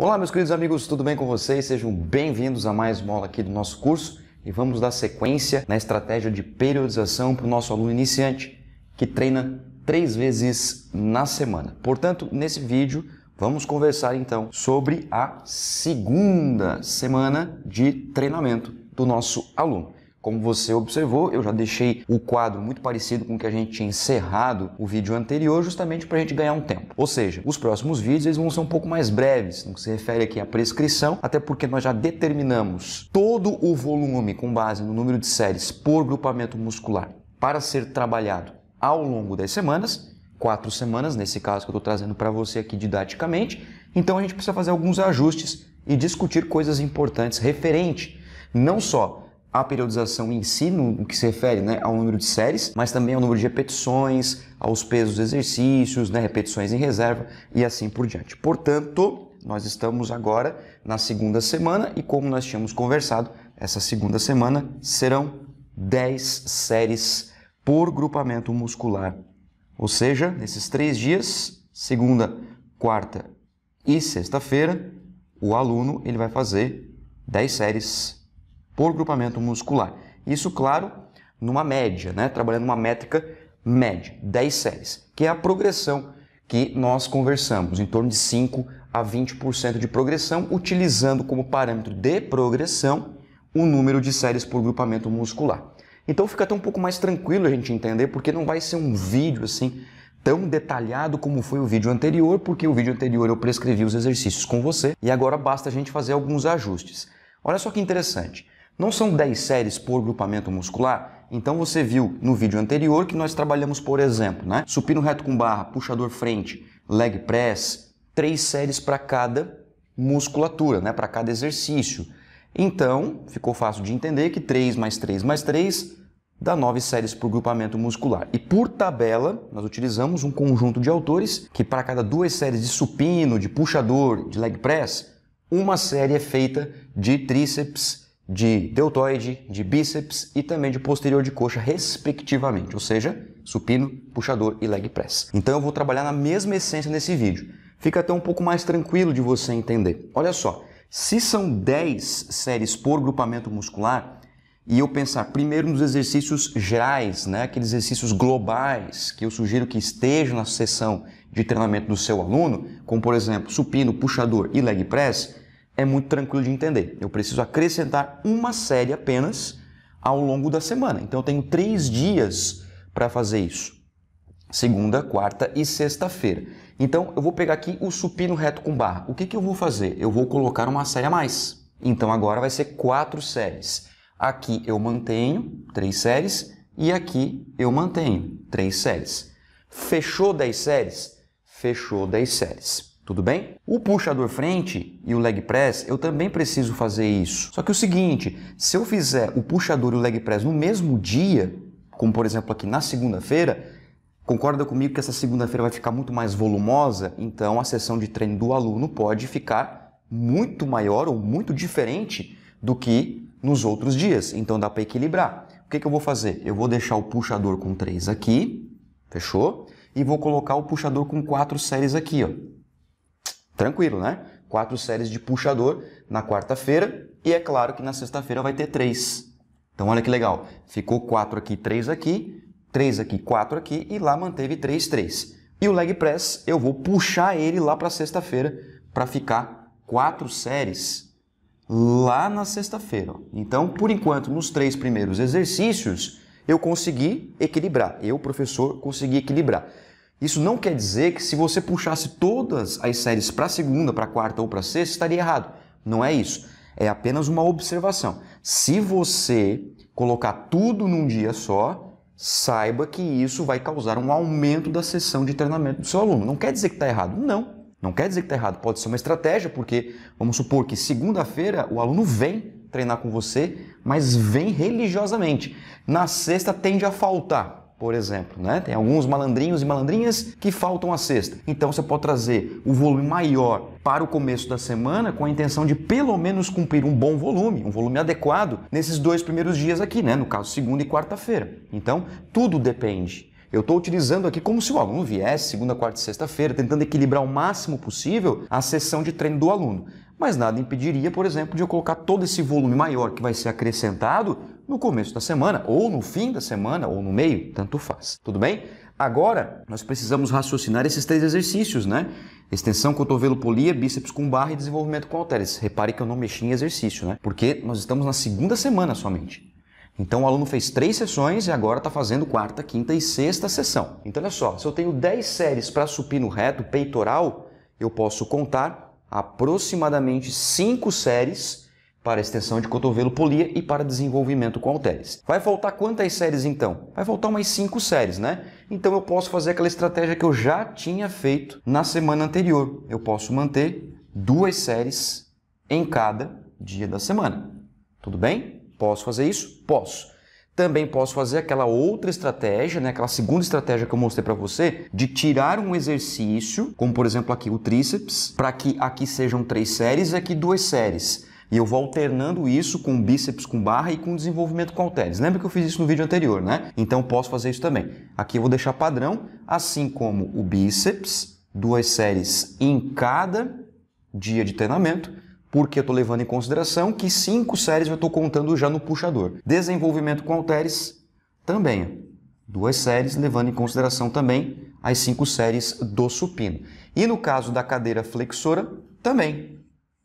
Olá, meus queridos amigos, tudo bem com vocês? Sejam bem-vindos a mais uma aula aqui do nosso curso e vamos dar sequência na estratégia de periodização para o nosso aluno iniciante que treina três vezes na semana. Portanto, nesse vídeo vamos conversar então sobre a segunda semana de treinamento do nosso aluno. Como você observou, eu já deixei o quadro muito parecido com o que a gente tinha encerrado o vídeo anterior, justamente para a gente ganhar um tempo. Ou seja, os próximos vídeos eles vão ser um pouco mais breves, no que se refere aqui à prescrição, até porque nós já determinamos todo o volume com base no número de séries por grupamento muscular para ser trabalhado ao longo das semanas, quatro semanas, nesse caso que eu estou trazendo para você aqui didaticamente. Então a gente precisa fazer alguns ajustes e discutir coisas importantes referente não só a periodização em si, no que se refere né, ao número de séries, mas também ao número de repetições, aos pesos exercícios, né, repetições em reserva e assim por diante. Portanto, nós estamos agora na segunda semana e, como nós tínhamos conversado, essa segunda semana serão 10 séries por grupamento muscular. Ou seja, nesses três dias, segunda, quarta e sexta-feira, o aluno ele vai fazer 10 séries por grupamento muscular. Isso, claro, numa média, né? trabalhando uma métrica média, 10 séries, que é a progressão que nós conversamos, em torno de 5 a 20% de progressão, utilizando como parâmetro de progressão o número de séries por grupamento muscular. Então fica até um pouco mais tranquilo a gente entender, porque não vai ser um vídeo assim tão detalhado como foi o vídeo anterior, porque o vídeo anterior eu prescrevi os exercícios com você e agora basta a gente fazer alguns ajustes. Olha só que interessante. Não são 10 séries por grupamento muscular? Então você viu no vídeo anterior que nós trabalhamos, por exemplo, né? supino reto com barra, puxador frente, leg press, três séries para cada musculatura, né? para cada exercício. Então, ficou fácil de entender que 3 mais 3 mais 3 dá 9 séries por grupamento muscular. E por tabela, nós utilizamos um conjunto de autores que para cada duas séries de supino, de puxador, de leg press, uma série é feita de tríceps de deltoide, de bíceps e também de posterior de coxa, respectivamente, ou seja, supino, puxador e leg press. Então eu vou trabalhar na mesma essência nesse vídeo. Fica até um pouco mais tranquilo de você entender. Olha só, se são 10 séries por grupamento muscular, e eu pensar primeiro nos exercícios gerais, né, aqueles exercícios globais que eu sugiro que estejam na sessão de treinamento do seu aluno, como por exemplo supino, puxador e leg press, é muito tranquilo de entender. Eu preciso acrescentar uma série apenas ao longo da semana. Então eu tenho três dias para fazer isso: segunda, quarta e sexta-feira. Então eu vou pegar aqui o supino reto com barra. O que, que eu vou fazer? Eu vou colocar uma série a mais. Então agora vai ser quatro séries. Aqui eu mantenho três séries e aqui eu mantenho três séries. Fechou 10 séries? Fechou 10 séries. Tudo bem? O puxador frente e o leg press, eu também preciso fazer isso. Só que o seguinte, se eu fizer o puxador e o leg press no mesmo dia, como por exemplo aqui na segunda-feira, Concorda comigo que essa segunda-feira vai ficar muito mais volumosa? Então a sessão de treino do aluno pode ficar muito maior ou muito diferente do que nos outros dias. Então dá para equilibrar. O que, que eu vou fazer? Eu vou deixar o puxador com 3 aqui, fechou? E vou colocar o puxador com quatro séries aqui, ó. Tranquilo, né? Quatro séries de puxador na quarta-feira e é claro que na sexta-feira vai ter três. Então olha que legal, ficou quatro aqui, três aqui, três aqui, quatro aqui e lá manteve três, três. E o leg press eu vou puxar ele lá para sexta-feira para ficar quatro séries lá na sexta-feira. Então, por enquanto, nos três primeiros exercícios, eu consegui equilibrar. Eu, professor, consegui equilibrar. Isso não quer dizer que se você puxasse todas as séries para segunda, para quarta ou para sexta, estaria errado. Não é isso. É apenas uma observação. Se você colocar tudo num dia só, saiba que isso vai causar um aumento da sessão de treinamento do seu aluno. Não quer dizer que está errado. Não. Não quer dizer que está errado. Pode ser uma estratégia, porque vamos supor que segunda-feira o aluno vem treinar com você, mas vem religiosamente. Na sexta tende a faltar por exemplo, né? Tem alguns malandrinhos e malandrinhas que faltam a sexta. Então você pode trazer o volume maior para o começo da semana com a intenção de pelo menos cumprir um bom volume, um volume adequado nesses dois primeiros dias aqui, né? No caso, segunda e quarta-feira. Então, tudo depende. Eu estou utilizando aqui como se o aluno viesse segunda, quarta e sexta-feira, tentando equilibrar o máximo possível a sessão de treino do aluno. Mas nada impediria, por exemplo, de eu colocar todo esse volume maior que vai ser acrescentado no começo da semana, ou no fim da semana, ou no meio, tanto faz. Tudo bem? Agora, nós precisamos raciocinar esses três exercícios, né? Extensão, cotovelo, polia, bíceps com barra e desenvolvimento com halteres. Repare que eu não mexi em exercício, né? Porque nós estamos na segunda semana somente. Então o aluno fez três sessões e agora está fazendo quarta, quinta e sexta sessão. Então olha só, se eu tenho 10 séries para supino reto, peitoral, eu posso contar aproximadamente cinco séries para extensão de cotovelo polia e para desenvolvimento com halteres. Vai faltar quantas séries então? Vai faltar umas cinco séries, né? Então eu posso fazer aquela estratégia que eu já tinha feito na semana anterior. Eu posso manter duas séries em cada dia da semana. Tudo bem? Posso fazer isso? Posso. Também posso fazer aquela outra estratégia, né, aquela segunda estratégia que eu mostrei para você, de tirar um exercício, como por exemplo aqui o tríceps, para que aqui sejam três séries e aqui duas séries. E eu vou alternando isso com bíceps com barra e com desenvolvimento com halteres. Lembra que eu fiz isso no vídeo anterior, né? Então posso fazer isso também. Aqui eu vou deixar padrão, assim como o bíceps, duas séries em cada dia de treinamento porque eu estou levando em consideração que cinco séries eu estou contando já no puxador. Desenvolvimento com halteres também. Duas séries, levando em consideração também as cinco séries do supino. E no caso da cadeira flexora, também.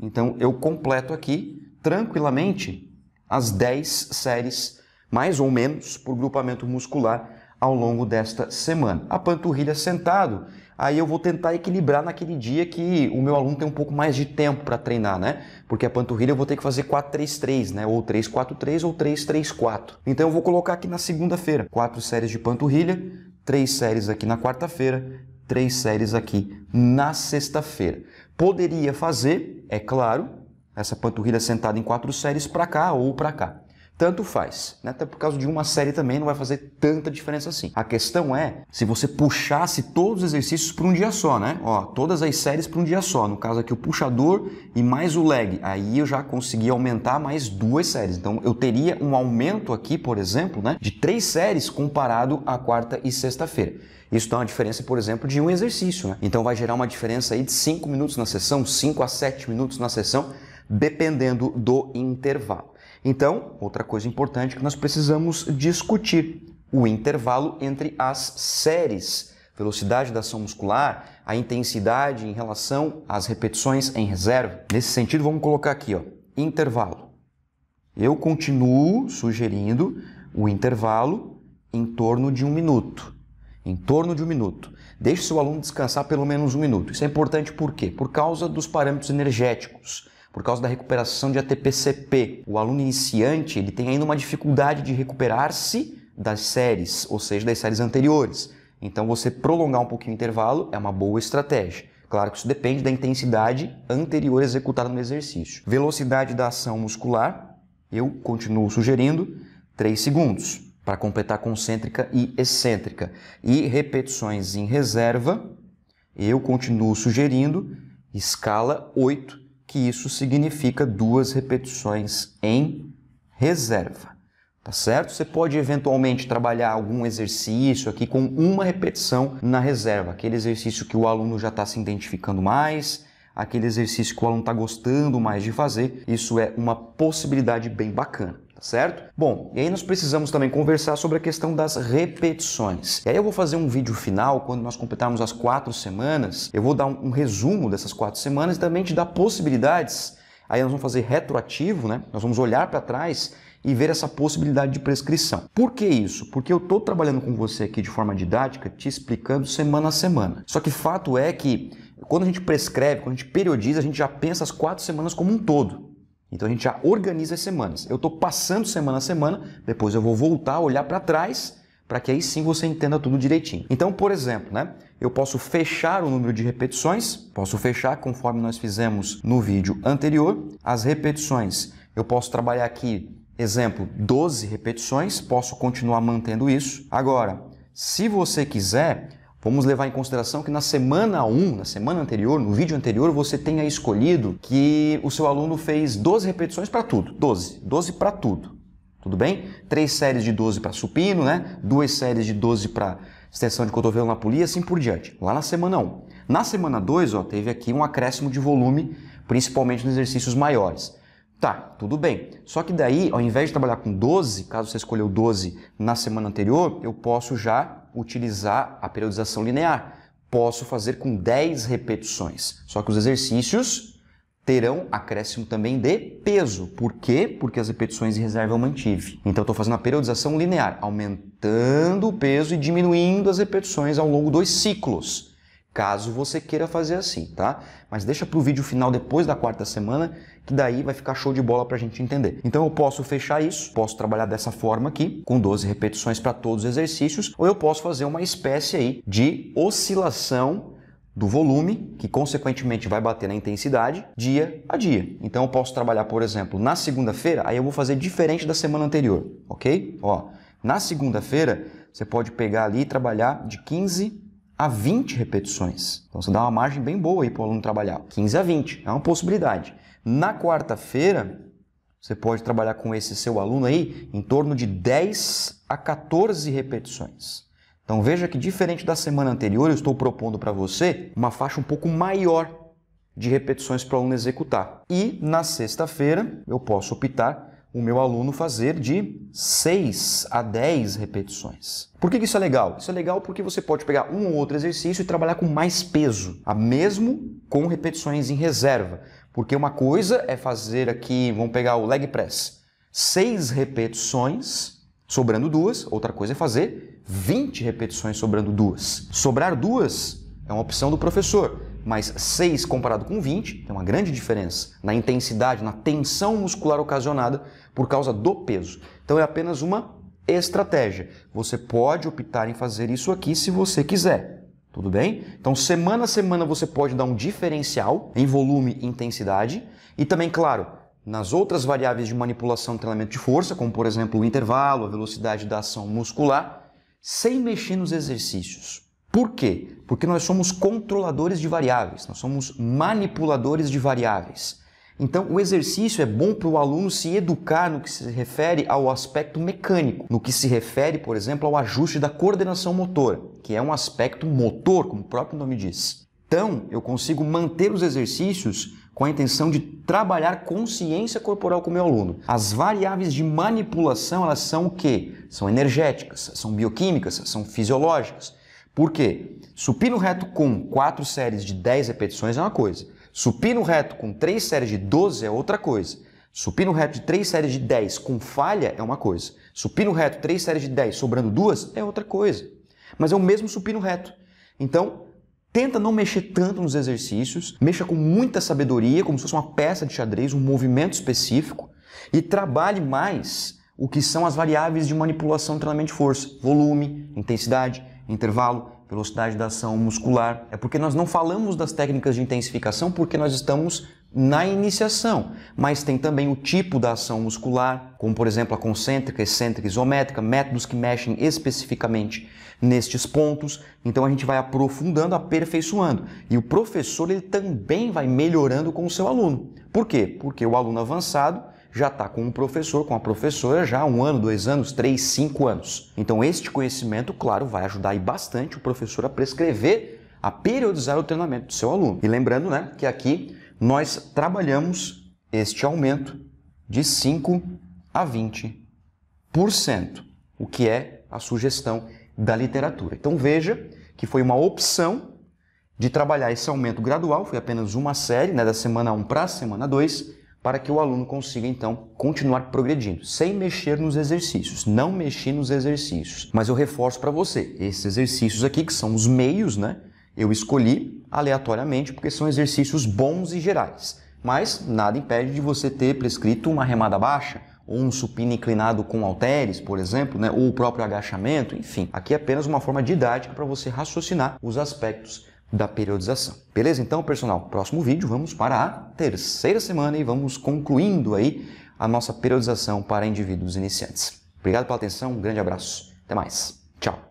Então eu completo aqui tranquilamente as 10 séries, mais ou menos, por grupamento muscular ao longo desta semana. A panturrilha sentado, aí eu vou tentar equilibrar naquele dia que o meu aluno tem um pouco mais de tempo para treinar, né? Porque a panturrilha eu vou ter que fazer 4-3-3, né? Ou 3-4-3 ou 3-3-4. Então eu vou colocar aqui na segunda-feira, quatro séries de panturrilha, três séries aqui na quarta-feira, três séries aqui na sexta-feira. Poderia fazer, é claro, essa panturrilha sentada em quatro séries para cá ou para cá tanto faz. Né? Até por causa de uma série também não vai fazer tanta diferença assim. A questão é se você puxasse todos os exercícios para um dia só, né? Ó, todas as séries para um dia só. No caso aqui, o puxador e mais o leg. Aí eu já consegui aumentar mais duas séries. Então eu teria um aumento aqui, por exemplo, né, de três séries comparado à quarta e sexta-feira. Isso dá uma diferença, por exemplo, de um exercício. Né? Então vai gerar uma diferença aí de 5 minutos na sessão, 5 a 7 minutos na sessão, dependendo do intervalo. Então, outra coisa importante que nós precisamos discutir: o intervalo entre as séries, velocidade da ação muscular, a intensidade em relação às repetições em reserva. Nesse sentido, vamos colocar aqui, ó, intervalo. Eu continuo sugerindo o intervalo em torno de um minuto. Em torno de um minuto. Deixe seu aluno descansar pelo menos um minuto. Isso é importante por quê? Por causa dos parâmetros energéticos por causa da recuperação de ATP-CP. O aluno iniciante ele tem ainda uma dificuldade de recuperar-se das séries, ou seja, das séries anteriores. Então, você prolongar um pouquinho o intervalo é uma boa estratégia. Claro que isso depende da intensidade anterior executada no exercício. Velocidade da ação muscular, eu continuo sugerindo 3 segundos para completar concêntrica e excêntrica. E repetições em reserva, eu continuo sugerindo escala 8 que isso significa duas repetições em reserva. Tá certo? Você pode eventualmente trabalhar algum exercício aqui com uma repetição na reserva, aquele exercício que o aluno já está se identificando mais, aquele exercício que o aluno está gostando mais de fazer. Isso é uma possibilidade bem bacana tá certo? Bom, e aí nós precisamos também conversar sobre a questão das repetições. E aí eu vou fazer um vídeo final, quando nós completarmos as quatro semanas, eu vou dar um, um resumo dessas quatro semanas e também te dar possibilidades. Aí nós vamos fazer retroativo, né? Nós vamos olhar para trás e ver essa possibilidade de prescrição. Por que isso? Porque eu estou trabalhando com você aqui de forma didática, te explicando semana a semana. Só que fato é que quando a gente prescreve, quando a gente periodiza, a gente já pensa as quatro semanas como um todo. Então a gente já organiza as semanas. Eu estou passando semana a semana, depois eu vou voltar, olhar para trás, para que aí sim você entenda tudo direitinho. Então, por exemplo, né, eu posso fechar o número de repetições, posso fechar conforme nós fizemos no vídeo anterior, as repetições. Eu posso trabalhar aqui, exemplo, 12 repetições, posso continuar mantendo isso. Agora, se você quiser, Vamos levar em consideração que na semana 1, na semana anterior, no vídeo anterior, você tenha escolhido que o seu aluno fez 12 repetições para tudo. 12. 12 para tudo. Tudo bem? Três séries de 12 para supino, né? Duas séries de 12 para extensão de cotovelo na polia, assim por diante. Lá na semana 1. Na semana 2, ó, teve aqui um acréscimo de volume, principalmente nos exercícios maiores. Tá, tudo bem. Só que daí, ao invés de trabalhar com 12, caso você escolheu 12 na semana anterior, eu posso já utilizar a periodização linear. Posso fazer com 10 repetições. Só que os exercícios terão acréscimo também de peso. Por quê? Porque as repetições de reserva eu mantive. Então, estou fazendo a periodização linear, aumentando o peso e diminuindo as repetições ao longo dos ciclos caso você queira fazer assim, tá? Mas deixa para o vídeo final depois da quarta semana, que daí vai ficar show de bola para a gente entender. Então eu posso fechar isso, posso trabalhar dessa forma aqui, com 12 repetições para todos os exercícios, ou eu posso fazer uma espécie aí de oscilação do volume, que consequentemente vai bater na intensidade, dia a dia. Então eu posso trabalhar, por exemplo, na segunda-feira, aí eu vou fazer diferente da semana anterior, ok? Ó, na segunda-feira, você pode pegar ali e trabalhar de 15 a 20 repetições. Então você dá uma margem bem boa aí para o aluno trabalhar. 15 a 20 é uma possibilidade. Na quarta-feira, você pode trabalhar com esse seu aluno aí em torno de 10 a 14 repetições. Então veja que diferente da semana anterior, eu estou propondo para você uma faixa um pouco maior de repetições para o aluno executar. E na sexta-feira, eu posso optar o meu aluno fazer de 6 a 10 repetições. Por que isso é legal? Isso é legal porque você pode pegar um ou outro exercício e trabalhar com mais peso, a mesmo com repetições em reserva. Porque uma coisa é fazer aqui, vamos pegar o leg press, 6 repetições, sobrando duas, outra coisa é fazer 20 repetições sobrando duas. Sobrar duas é uma opção do professor mas 6 comparado com 20, tem uma grande diferença na intensidade, na tensão muscular ocasionada por causa do peso. Então é apenas uma estratégia. Você pode optar em fazer isso aqui se você quiser. Tudo bem? Então, semana a semana você pode dar um diferencial em volume e intensidade. E também, claro, nas outras variáveis de manipulação do treinamento de força, como por exemplo o intervalo, a velocidade da ação muscular, sem mexer nos exercícios. Por quê? Porque nós somos controladores de variáveis, nós somos manipuladores de variáveis. Então, o exercício é bom para o aluno se educar no que se refere ao aspecto mecânico, no que se refere, por exemplo, ao ajuste da coordenação motor, que é um aspecto motor, como o próprio nome diz. Então, eu consigo manter os exercícios com a intenção de trabalhar consciência corporal com o meu aluno. As variáveis de manipulação, elas são o quê? São energéticas, são bioquímicas, são fisiológicas. Por quê? Supino reto com 4 séries de 10 repetições é uma coisa. Supino reto com 3 séries de 12 é outra coisa. Supino reto de 3 séries de 10 com falha é uma coisa. Supino reto 3 séries de 10 sobrando duas é outra coisa. Mas é o mesmo supino reto. Então, Tenta não mexer tanto nos exercícios, mexa com muita sabedoria, como se fosse uma peça de xadrez, um movimento específico, e trabalhe mais o que são as variáveis de manipulação do treinamento de força: volume, intensidade, intervalo, velocidade da ação muscular. É porque nós não falamos das técnicas de intensificação porque nós estamos na iniciação, mas tem também o tipo da ação muscular, como por exemplo a concêntrica, excêntrica, isométrica, métodos que mexem especificamente nestes pontos. Então a gente vai aprofundando, aperfeiçoando. E o professor ele também vai melhorando com o seu aluno. Por quê? Porque o aluno avançado já está com um professor, com a professora, já há um ano, dois anos, três, cinco anos. Então, este conhecimento, claro, vai ajudar aí bastante o professor a prescrever, a periodizar o treinamento do seu aluno. E lembrando né, que aqui nós trabalhamos este aumento de 5 a 20%, o que é a sugestão da literatura. Então, veja que foi uma opção de trabalhar esse aumento gradual, foi apenas uma série, né, da semana 1 para a semana 2, para que o aluno consiga então continuar progredindo, sem mexer nos exercícios. Não mexer nos exercícios, mas eu reforço para você, esses exercícios aqui que são os meios, né? Eu escolhi aleatoriamente porque são exercícios bons e gerais. Mas nada impede de você ter prescrito uma remada baixa, ou um supino inclinado com halteres, por exemplo, né? ou o próprio agachamento, enfim. Aqui é apenas uma forma didática para você raciocinar os aspectos da periodização. Beleza? Então, pessoal, próximo vídeo vamos para a terceira semana e vamos concluindo aí a nossa periodização para indivíduos iniciantes. Obrigado pela atenção, um grande abraço. Até mais. Tchau.